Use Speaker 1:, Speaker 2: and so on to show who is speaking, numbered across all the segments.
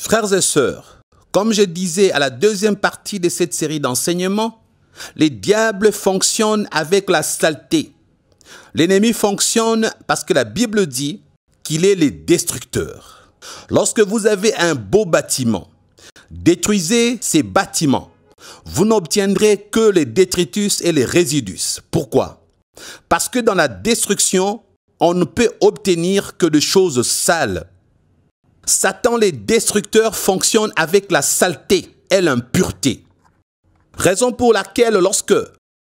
Speaker 1: Frères et sœurs, comme je disais à la deuxième partie de cette série d'enseignements, les diables fonctionnent avec la saleté. L'ennemi fonctionne parce que la Bible dit qu'il est le destructeur. Lorsque vous avez un beau bâtiment, détruisez ces bâtiments. Vous n'obtiendrez que les détritus et les résidus. Pourquoi Parce que dans la destruction, on ne peut obtenir que des choses sales Satan les destructeurs fonctionne avec la saleté et l'impureté. Raison pour laquelle lorsque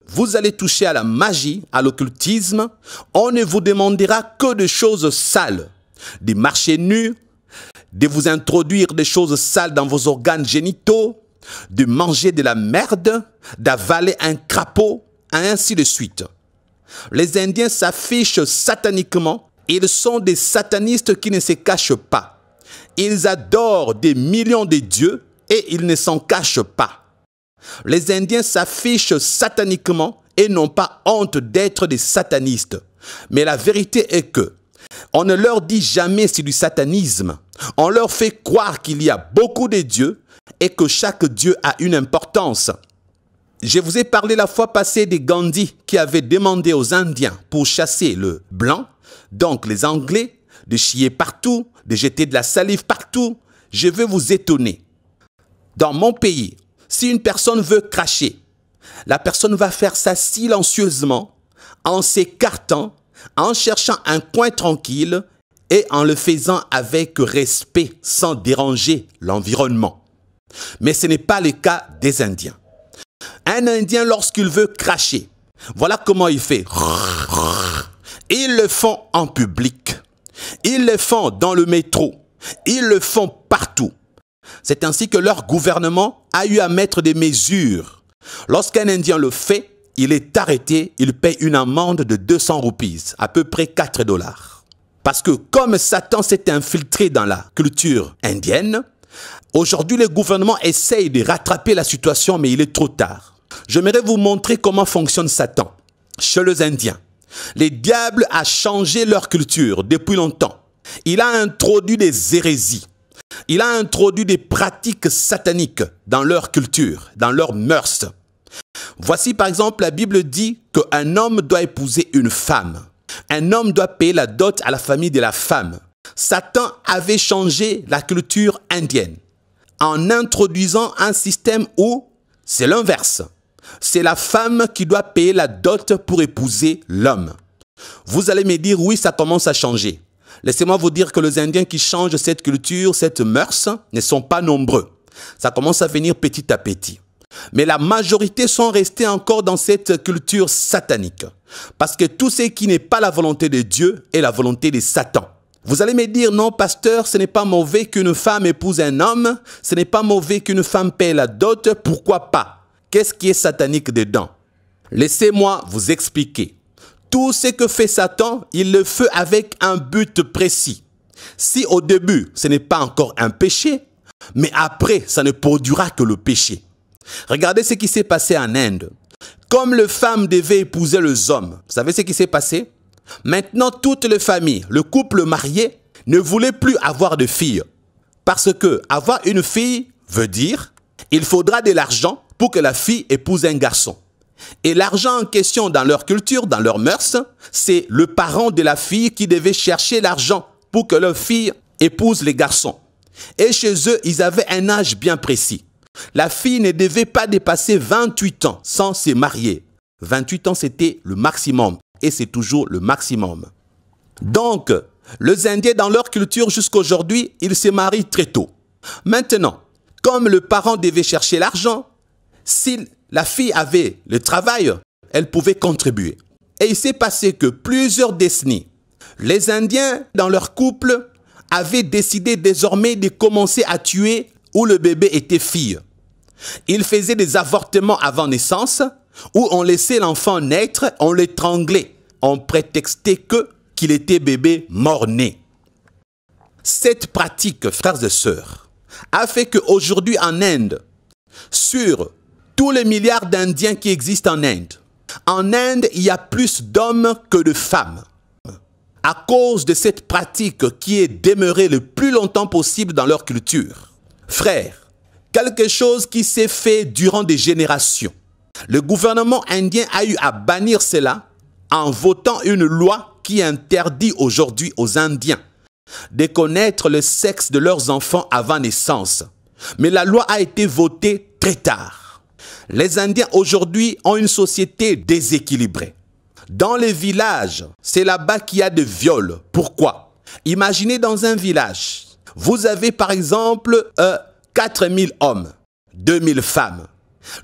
Speaker 1: vous allez toucher à la magie, à l'occultisme, on ne vous demandera que des choses sales, des marchés nus, de vous introduire des choses sales dans vos organes génitaux, de manger de la merde, d'avaler un crapaud, ainsi de suite. Les Indiens s'affichent sataniquement, ils sont des satanistes qui ne se cachent pas. Ils adorent des millions de dieux et ils ne s'en cachent pas. Les Indiens s'affichent sataniquement et n'ont pas honte d'être des satanistes. Mais la vérité est que on ne leur dit jamais c'est du satanisme. On leur fait croire qu'il y a beaucoup de dieux et que chaque dieu a une importance. Je vous ai parlé la fois passée des Gandhi qui avaient demandé aux Indiens pour chasser le blanc, donc les Anglais, de chier partout, de jeter de la salive partout. Je veux vous étonner. Dans mon pays, si une personne veut cracher, la personne va faire ça silencieusement, en s'écartant, en cherchant un coin tranquille et en le faisant avec respect, sans déranger l'environnement. Mais ce n'est pas le cas des Indiens. Un Indien, lorsqu'il veut cracher, voilà comment il fait. Ils le font en public. Ils le font dans le métro. Ils le font partout. C'est ainsi que leur gouvernement a eu à mettre des mesures. Lorsqu'un Indien le fait, il est arrêté, il paye une amende de 200 roupies, à peu près 4 dollars. Parce que comme Satan s'est infiltré dans la culture indienne, aujourd'hui le gouvernement essaye de rattraper la situation, mais il est trop tard. J'aimerais vous montrer comment fonctionne Satan chez les Indiens. Les diables a changé leur culture depuis longtemps. Il a introduit des hérésies. Il a introduit des pratiques sataniques dans leur culture, dans leurs mœurs. Voici par exemple, la Bible dit qu'un homme doit épouser une femme. Un homme doit payer la dot à la famille de la femme. Satan avait changé la culture indienne en introduisant un système où c'est l'inverse c'est la femme qui doit payer la dot pour épouser l'homme. Vous allez me dire, oui, ça commence à changer. Laissez-moi vous dire que les Indiens qui changent cette culture, cette mœurs, ne sont pas nombreux. Ça commence à venir petit à petit. Mais la majorité sont restés encore dans cette culture satanique. Parce que tout ce qui n'est pas la volonté de Dieu est la volonté de Satan. Vous allez me dire, non, pasteur, ce n'est pas mauvais qu'une femme épouse un homme, ce n'est pas mauvais qu'une femme paie la dot, pourquoi pas Qu'est-ce qui est satanique dedans Laissez-moi vous expliquer. Tout ce que fait Satan, il le fait avec un but précis. Si au début, ce n'est pas encore un péché, mais après, ça ne produira que le péché. Regardez ce qui s'est passé en Inde. Comme les femmes devaient épouser les hommes, vous savez ce qui s'est passé Maintenant, toutes les familles, le couple marié, ne voulait plus avoir de fille, Parce que avoir une fille veut dire il faudra de l'argent pour que la fille épouse un garçon. Et l'argent en question dans leur culture, dans leurs mœurs, c'est le parent de la fille qui devait chercher l'argent pour que leur fille épouse les garçons. Et chez eux, ils avaient un âge bien précis. La fille ne devait pas dépasser 28 ans sans se marier. 28 ans, c'était le maximum. Et c'est toujours le maximum. Donc, les Indiens, dans leur culture jusqu'aujourd'hui, ils se marient très tôt. Maintenant, comme le parent devait chercher l'argent, si la fille avait le travail, elle pouvait contribuer. Et il s'est passé que plusieurs décennies, les Indiens, dans leur couple, avaient décidé désormais de commencer à tuer où le bébé était fille. Ils faisaient des avortements avant naissance, où on laissait l'enfant naître, on l'étranglait, on prétextait que qu'il était bébé mort-né. Cette pratique, frères et sœurs, a fait qu'aujourd'hui en Inde, sur tous les milliards d'Indiens qui existent en Inde, en Inde, il y a plus d'hommes que de femmes. À cause de cette pratique qui est demeurée le plus longtemps possible dans leur culture. Frère, quelque chose qui s'est fait durant des générations. Le gouvernement indien a eu à bannir cela en votant une loi qui interdit aujourd'hui aux Indiens de connaître le sexe de leurs enfants avant naissance. Mais la loi a été votée très tard. Les Indiens aujourd'hui ont une société déséquilibrée. Dans les villages, c'est là-bas qu'il y a des viols. Pourquoi Imaginez dans un village, vous avez par exemple 4000 euh, hommes, 2000 femmes.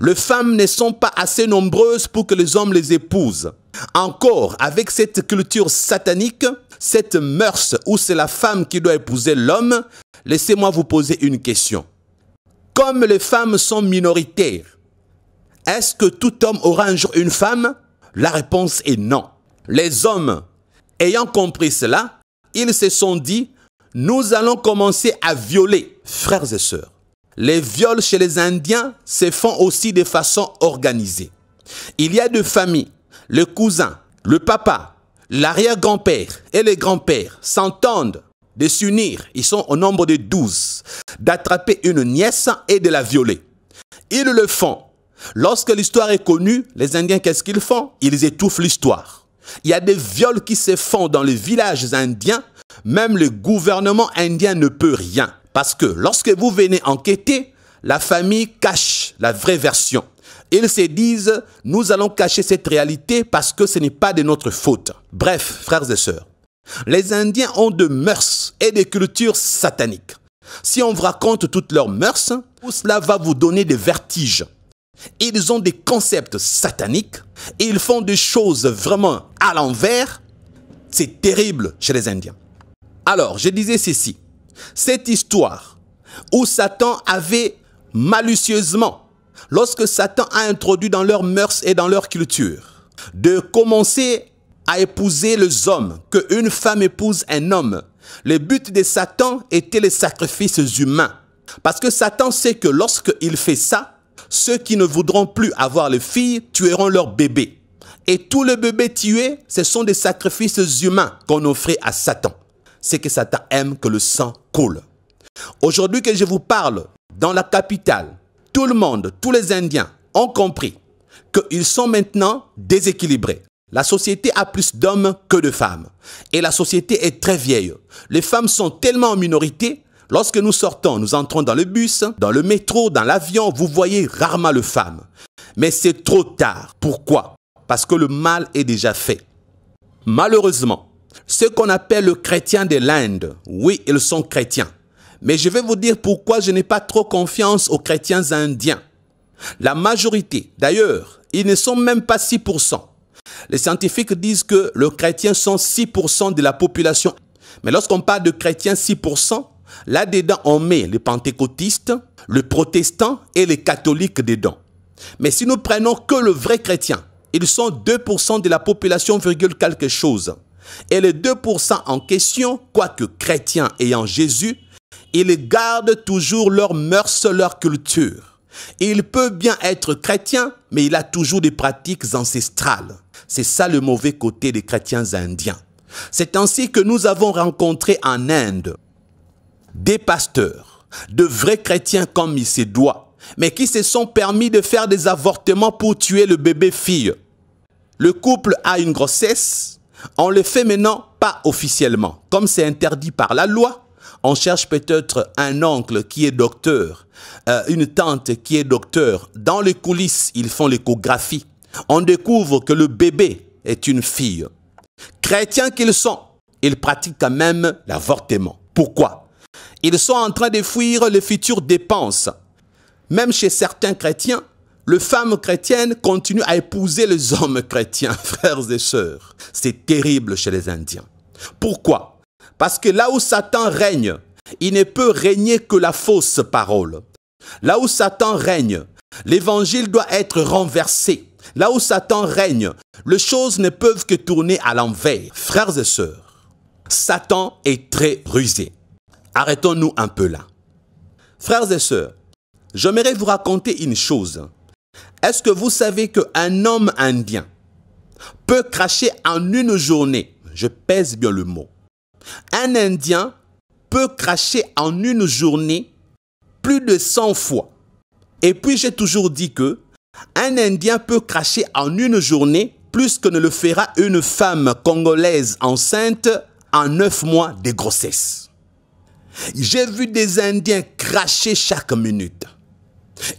Speaker 1: Les femmes ne sont pas assez nombreuses pour que les hommes les épousent. Encore, avec cette culture satanique, cette mœurs où c'est la femme qui doit épouser l'homme, laissez-moi vous poser une question. Comme les femmes sont minoritaires, est-ce que tout homme aura un jour une femme La réponse est non. Les hommes, ayant compris cela, ils se sont dit, nous allons commencer à violer, frères et sœurs. Les viols chez les Indiens se font aussi de façon organisée. Il y a deux familles, le cousin, le papa, l'arrière-grand-père et les grands-pères s'entendent de s'unir, ils sont au nombre de douze, d'attraper une nièce et de la violer. Ils le font. Lorsque l'histoire est connue, les Indiens, qu'est-ce qu'ils font Ils étouffent l'histoire. Il y a des viols qui se font dans les villages indiens. Même le gouvernement indien ne peut rien. Parce que lorsque vous venez enquêter, la famille cache la vraie version. Ils se disent, nous allons cacher cette réalité parce que ce n'est pas de notre faute. Bref, frères et sœurs, les Indiens ont de mœurs et des cultures sataniques. Si on vous raconte toutes leurs mœurs, tout cela va vous donner des vertiges. Ils ont des concepts sataniques, et ils font des choses vraiment à l'envers. C'est terrible chez les Indiens. Alors, je disais ceci. Cette histoire où Satan avait malicieusement lorsque Satan a introduit dans leurs mœurs et dans leur culture, de commencer à épouser les hommes, qu'une femme épouse un homme. Le but de Satan était les sacrifices humains. Parce que Satan sait que lorsqu'il fait ça, ceux qui ne voudront plus avoir les filles tueront leur bébé. Et tous les bébés tués, ce sont des sacrifices humains qu'on offrait à Satan. C'est que Satan aime que le sang coule. Aujourd'hui que je vous parle, dans la capitale, tout le monde, tous les Indiens ont compris qu'ils sont maintenant déséquilibrés. La société a plus d'hommes que de femmes. Et la société est très vieille. Les femmes sont tellement en minorité. Lorsque nous sortons, nous entrons dans le bus, dans le métro, dans l'avion, vous voyez rarement les femmes. Mais c'est trop tard. Pourquoi Parce que le mal est déjà fait. Malheureusement, ce qu'on appelle le chrétien de l'Inde, oui, ils sont chrétiens, mais je vais vous dire pourquoi je n'ai pas trop confiance aux chrétiens indiens. La majorité, d'ailleurs, ils ne sont même pas 6%. Les scientifiques disent que les chrétiens sont 6% de la population. Mais lorsqu'on parle de chrétiens 6%, là-dedans on met les pentecôtistes, les protestants et les catholiques dedans. Mais si nous prenons que le vrai chrétien, ils sont 2% de la population, virgule quelque chose. Et les 2% en question, quoique chrétiens ayant Jésus, ils gardent toujours leurs mœurs, leur culture. Il peut bien être chrétien, mais il a toujours des pratiques ancestrales. C'est ça le mauvais côté des chrétiens indiens. C'est ainsi que nous avons rencontré en Inde des pasteurs, de vrais chrétiens comme il se doit, mais qui se sont permis de faire des avortements pour tuer le bébé fille. Le couple a une grossesse, on le fait maintenant pas officiellement, comme c'est interdit par la loi, on cherche peut-être un oncle qui est docteur, euh, une tante qui est docteur. Dans les coulisses, ils font l'échographie. On découvre que le bébé est une fille. Chrétiens qu'ils sont, ils pratiquent quand même l'avortement. Pourquoi Ils sont en train de fuir les futures dépenses. Même chez certains chrétiens, les femmes chrétiennes continuent à épouser les hommes chrétiens, frères et sœurs. C'est terrible chez les Indiens. Pourquoi parce que là où Satan règne, il ne peut régner que la fausse parole. Là où Satan règne, l'évangile doit être renversé. Là où Satan règne, les choses ne peuvent que tourner à l'envers. Frères et sœurs, Satan est très rusé. Arrêtons-nous un peu là. Frères et sœurs, j'aimerais vous raconter une chose. Est-ce que vous savez qu'un homme indien peut cracher en une journée, je pèse bien le mot, un Indien peut cracher en une journée plus de 100 fois. Et puis j'ai toujours dit que un Indien peut cracher en une journée plus que ne le fera une femme congolaise enceinte en 9 mois de grossesse. J'ai vu des Indiens cracher chaque minute.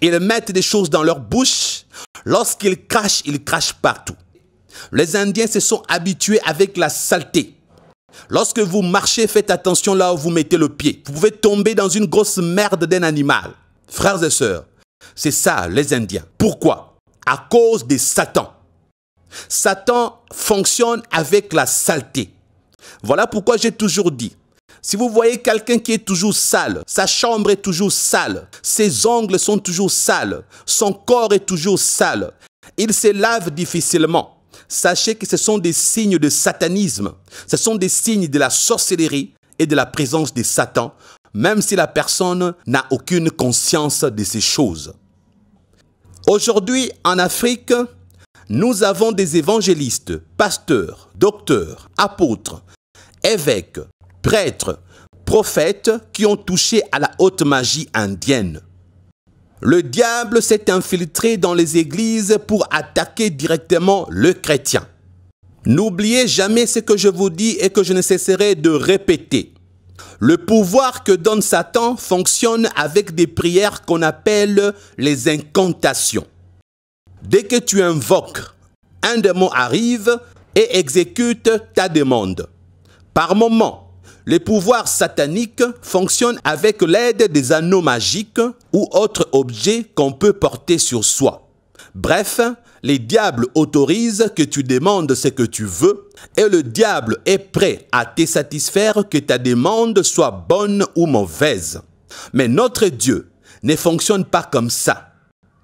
Speaker 1: Ils mettent des choses dans leur bouche. Lorsqu'ils crachent, ils crachent partout. Les Indiens se sont habitués avec la saleté. Lorsque vous marchez, faites attention là où vous mettez le pied. Vous pouvez tomber dans une grosse merde d'un animal. Frères et sœurs, c'est ça les Indiens. Pourquoi À cause de Satan. Satan fonctionne avec la saleté. Voilà pourquoi j'ai toujours dit, si vous voyez quelqu'un qui est toujours sale, sa chambre est toujours sale, ses ongles sont toujours sales, son corps est toujours sale, il se lave difficilement. Sachez que ce sont des signes de satanisme, ce sont des signes de la sorcellerie et de la présence de Satan, même si la personne n'a aucune conscience de ces choses. Aujourd'hui, en Afrique, nous avons des évangélistes, pasteurs, docteurs, apôtres, évêques, prêtres, prophètes qui ont touché à la haute magie indienne le diable s'est infiltré dans les églises pour attaquer directement le chrétien. N'oubliez jamais ce que je vous dis et que je ne cesserai de répéter. Le pouvoir que donne Satan fonctionne avec des prières qu'on appelle les incantations. Dès que tu invoques, un démon arrive et exécute ta demande. Par moment les pouvoirs sataniques fonctionnent avec l'aide des anneaux magiques ou autres objets qu'on peut porter sur soi. Bref, les diables autorisent que tu demandes ce que tu veux et le diable est prêt à te satisfaire que ta demande soit bonne ou mauvaise. Mais notre Dieu ne fonctionne pas comme ça.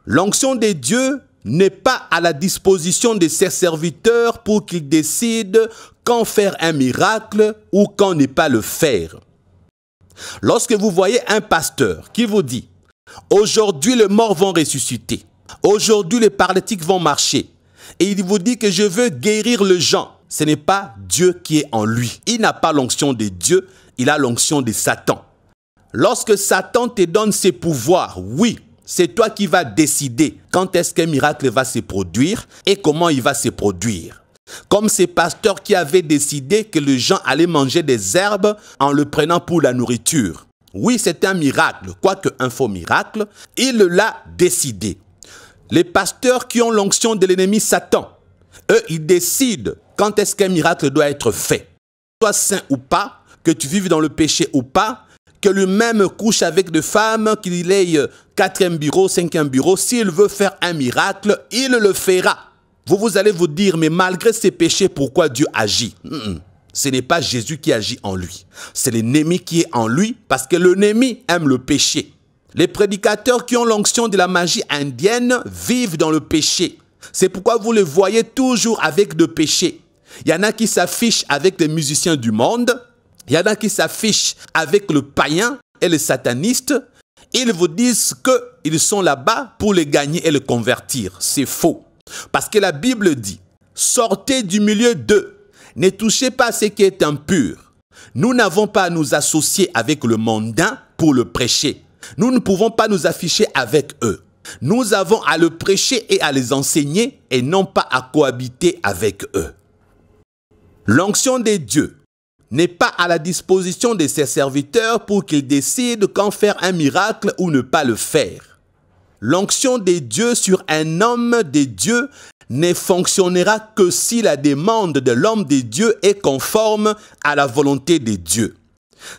Speaker 1: L'onction des dieux n'est pas à la disposition de ses serviteurs pour qu'ils décident quand faire un miracle ou quand ne pas le faire. Lorsque vous voyez un pasteur qui vous dit Aujourd'hui, les morts vont ressusciter. Aujourd'hui, les paralytiques vont marcher. Et il vous dit que je veux guérir les gens. Ce n'est pas Dieu qui est en lui. Il n'a pas l'onction de Dieu, il a l'onction de Satan. Lorsque Satan te donne ses pouvoirs, oui, c'est toi qui vas décider quand est-ce qu'un miracle va se produire et comment il va se produire. Comme ces pasteurs qui avaient décidé que les gens allaient manger des herbes en le prenant pour la nourriture. Oui, c'est un miracle, quoique un faux miracle. Il l'a décidé. Les pasteurs qui ont l'onction de l'ennemi Satan, eux, ils décident quand est-ce qu'un miracle doit être fait. Sois saint ou pas, que tu vives dans le péché ou pas, que lui-même couche avec des femmes, qu'il ait euh, quatrième bureau, cinquième bureau, s'il veut faire un miracle, il le fera. Vous, vous allez vous dire, mais malgré ses péchés, pourquoi Dieu agit Ce n'est pas Jésus qui agit en lui. C'est l'ennemi qui est en lui parce que l'ennemi aime le péché. Les prédicateurs qui ont l'onction de la magie indienne vivent dans le péché. C'est pourquoi vous les voyez toujours avec de péché. Il y en a qui s'affichent avec des musiciens du monde. Il y en a qui s'affichent avec le païen et le sataniste. Ils vous disent qu'ils sont là-bas pour les gagner et les convertir. C'est faux. Parce que la Bible dit, sortez du milieu d'eux, ne touchez pas ce qui est impur. Nous n'avons pas à nous associer avec le mandat pour le prêcher. Nous ne pouvons pas nous afficher avec eux. Nous avons à le prêcher et à les enseigner et non pas à cohabiter avec eux. L'onction des dieux n'est pas à la disposition de ses serviteurs pour qu'ils décident quand faire un miracle ou ne pas le faire. L'onction des dieux sur un homme des dieux ne fonctionnera que si la demande de l'homme des dieux est conforme à la volonté des dieux.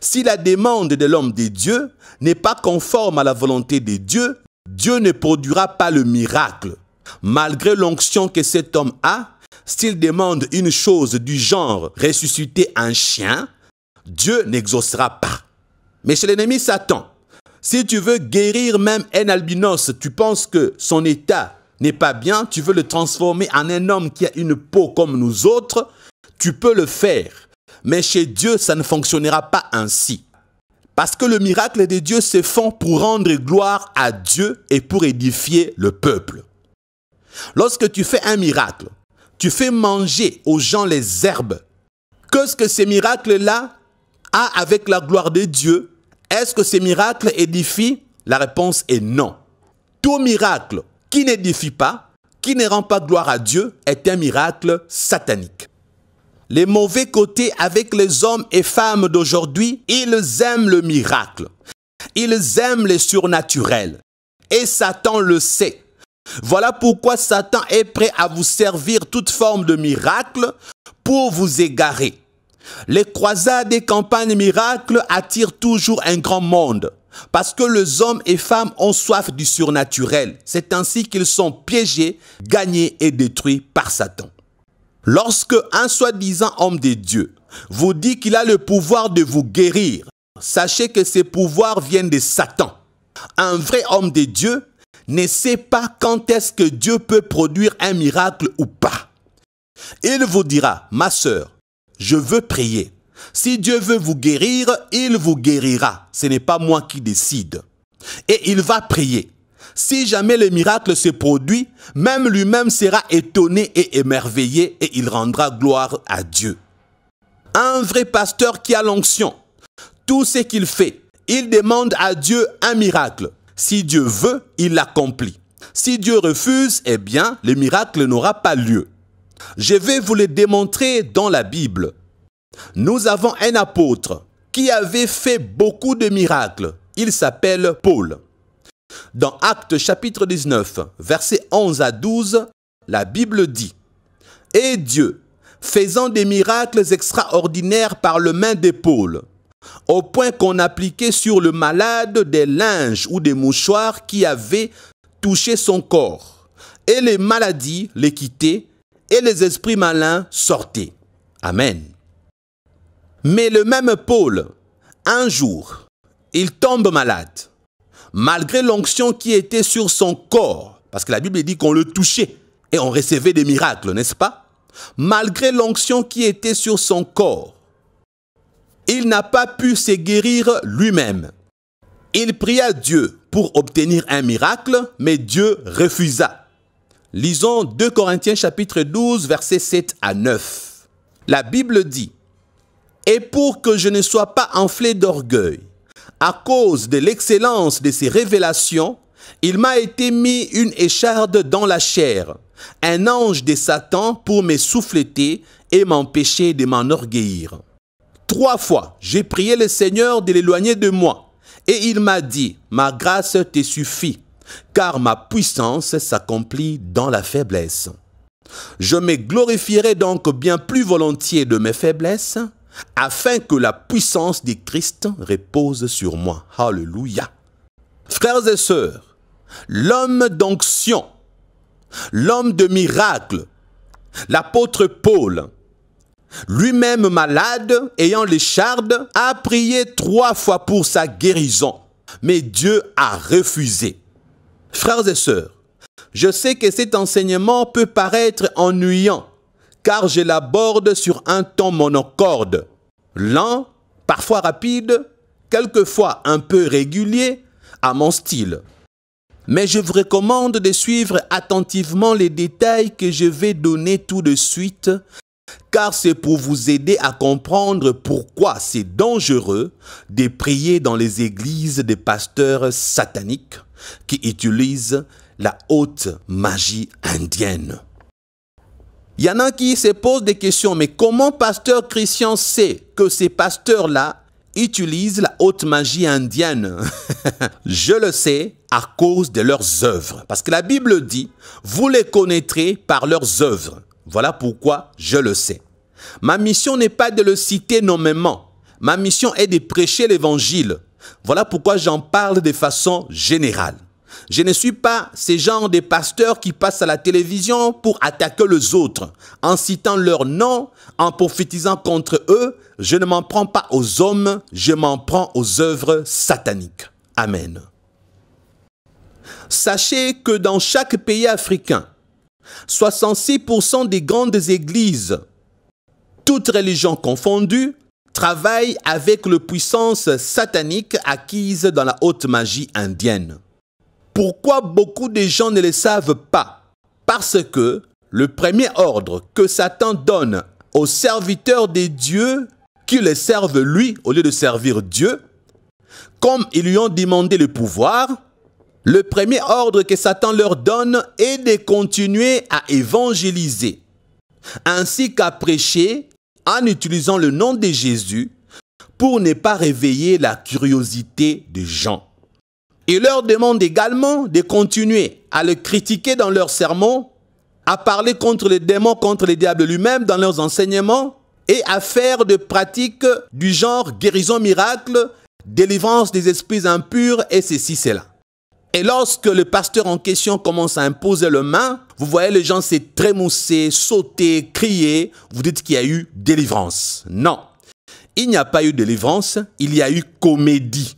Speaker 1: Si la demande de l'homme des dieux n'est pas conforme à la volonté des dieux, Dieu ne produira pas le miracle. Malgré l'onction que cet homme a, s'il demande une chose du genre ressusciter un chien, Dieu n'exaucera pas. Mais chez l'ennemi Satan, si tu veux guérir même un albinos, tu penses que son état n'est pas bien, tu veux le transformer en un homme qui a une peau comme nous autres, tu peux le faire. Mais chez Dieu, ça ne fonctionnera pas ainsi. Parce que le miracle de Dieu se fait pour rendre gloire à Dieu et pour édifier le peuple. Lorsque tu fais un miracle, tu fais manger aux gens les herbes. Qu'est-ce que ces miracles-là a avec la gloire de Dieu est-ce que ces miracles édifient La réponse est non. Tout miracle qui n'édifie pas, qui ne rend pas gloire à Dieu, est un miracle satanique. Les mauvais côtés avec les hommes et femmes d'aujourd'hui, ils aiment le miracle. Ils aiment les surnaturels. Et Satan le sait. Voilà pourquoi Satan est prêt à vous servir toute forme de miracle pour vous égarer. Les croisades et campagnes miracles attirent toujours un grand monde parce que les hommes et femmes ont soif du surnaturel. C'est ainsi qu'ils sont piégés, gagnés et détruits par Satan. Lorsque un soi-disant homme de Dieu vous dit qu'il a le pouvoir de vous guérir, sachez que ces pouvoirs viennent de Satan. Un vrai homme de Dieu ne sait pas quand est-ce que Dieu peut produire un miracle ou pas. Il vous dira, ma sœur, je veux prier. Si Dieu veut vous guérir, il vous guérira. Ce n'est pas moi qui décide. Et il va prier. Si jamais le miracle se produit, même lui-même sera étonné et émerveillé et il rendra gloire à Dieu. Un vrai pasteur qui a l'onction, tout ce qu'il fait, il demande à Dieu un miracle. Si Dieu veut, il l'accomplit. Si Dieu refuse, eh bien, le miracle n'aura pas lieu. Je vais vous le démontrer dans la Bible. Nous avons un apôtre qui avait fait beaucoup de miracles. Il s'appelle Paul. Dans Actes chapitre 19, versets 11 à 12, la Bible dit Et Dieu, faisant des miracles extraordinaires par le main des Paul, au point qu'on appliquait sur le malade des linges ou des mouchoirs qui avaient touché son corps, et les maladies les quittaient et les esprits malins sortaient. Amen. Mais le même Paul, un jour, il tombe malade, malgré l'onction qui était sur son corps, parce que la Bible dit qu'on le touchait et on recevait des miracles, n'est-ce pas Malgré l'onction qui était sur son corps, il n'a pas pu se guérir lui-même. Il pria Dieu pour obtenir un miracle, mais Dieu refusa. Lisons 2 Corinthiens chapitre 12 versets 7 à 9. La Bible dit Et pour que je ne sois pas enflé d'orgueil, à cause de l'excellence de ces révélations, il m'a été mis une écharde dans la chair, un ange de Satan pour me souffleter et m'empêcher de m'enorgueillir. Trois fois, j'ai prié le Seigneur de l'éloigner de moi, et il m'a dit, ma grâce te suffit, car ma puissance s'accomplit dans la faiblesse. Je me glorifierai donc bien plus volontiers de mes faiblesses, afin que la puissance du Christ repose sur moi. Alléluia. Frères et sœurs, l'homme d'onction, l'homme de miracle, l'apôtre Paul, lui-même malade, ayant les chardes, a prié trois fois pour sa guérison. Mais Dieu a refusé. Frères et sœurs, je sais que cet enseignement peut paraître ennuyant, car je l'aborde sur un ton monocorde, lent, parfois rapide, quelquefois un peu régulier, à mon style. Mais je vous recommande de suivre attentivement les détails que je vais donner tout de suite, car c'est pour vous aider à comprendre pourquoi c'est dangereux de prier dans les églises des pasteurs sataniques qui utilisent la haute magie indienne. Il y en a qui se posent des questions, mais comment pasteur Christian sait que ces pasteurs-là utilisent la haute magie indienne Je le sais à cause de leurs œuvres. Parce que la Bible dit, vous les connaîtrez par leurs œuvres. Voilà pourquoi je le sais. Ma mission n'est pas de le citer nommément. Ma mission est de prêcher l'évangile voilà pourquoi j'en parle de façon générale. Je ne suis pas ce genre de pasteurs qui passent à la télévision pour attaquer les autres, en citant leurs noms, en prophétisant contre eux. Je ne m'en prends pas aux hommes, je m'en prends aux œuvres sataniques. Amen. Sachez que dans chaque pays africain, 66% des grandes églises, toutes religions confondues, travaille avec le puissance satanique acquise dans la haute magie indienne. Pourquoi beaucoup de gens ne le savent pas Parce que le premier ordre que Satan donne aux serviteurs des dieux qui les servent lui au lieu de servir Dieu, comme ils lui ont demandé le pouvoir, le premier ordre que Satan leur donne est de continuer à évangéliser, ainsi qu'à prêcher en utilisant le nom de Jésus pour ne pas réveiller la curiosité des gens. Il leur demande également de continuer à le critiquer dans leurs sermons, à parler contre les démons, contre les diables lui-même dans leurs enseignements et à faire de pratiques du genre guérison miracle, délivrance des esprits impurs et ceci, cela. Et lorsque le pasteur en question commence à imposer le main, vous voyez les gens se trémousser, sauter, crier. Vous dites qu'il y a eu délivrance. Non. Il n'y a pas eu délivrance, il y a eu comédie.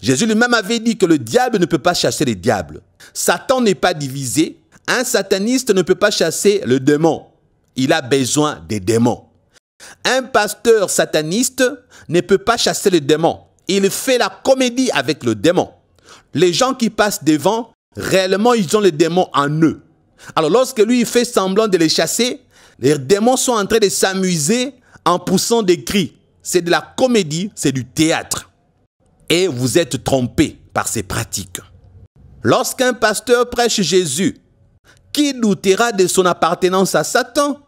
Speaker 1: Jésus lui-même avait dit que le diable ne peut pas chasser les diables. Satan n'est pas divisé. Un sataniste ne peut pas chasser le démon. Il a besoin des démons. Un pasteur sataniste ne peut pas chasser le démon. Il fait la comédie avec le démon les gens qui passent devant, réellement, ils ont les démons en eux. Alors lorsque lui, fait semblant de les chasser, les démons sont en train de s'amuser en poussant des cris. C'est de la comédie, c'est du théâtre. Et vous êtes trompés par ces pratiques. Lorsqu'un pasteur prêche Jésus, qui doutera de son appartenance à Satan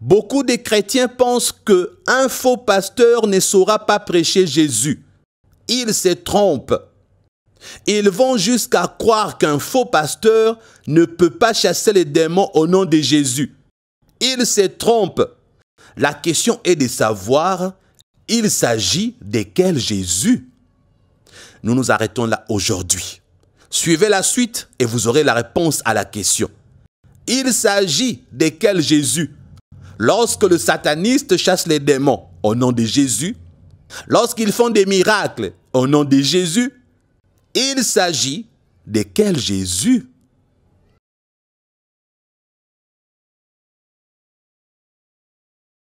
Speaker 1: Beaucoup de chrétiens pensent que un faux pasteur ne saura pas prêcher Jésus. Il se trompe. Ils vont jusqu'à croire qu'un faux pasteur ne peut pas chasser les démons au nom de Jésus. Ils se trompent. La question est de savoir, il s'agit de quel Jésus Nous nous arrêtons là aujourd'hui. Suivez la suite et vous aurez la réponse à la question. Il s'agit de quel Jésus Lorsque le sataniste chasse les démons au nom de Jésus, lorsqu'ils font des miracles au nom de Jésus, il s'agit de quel Jésus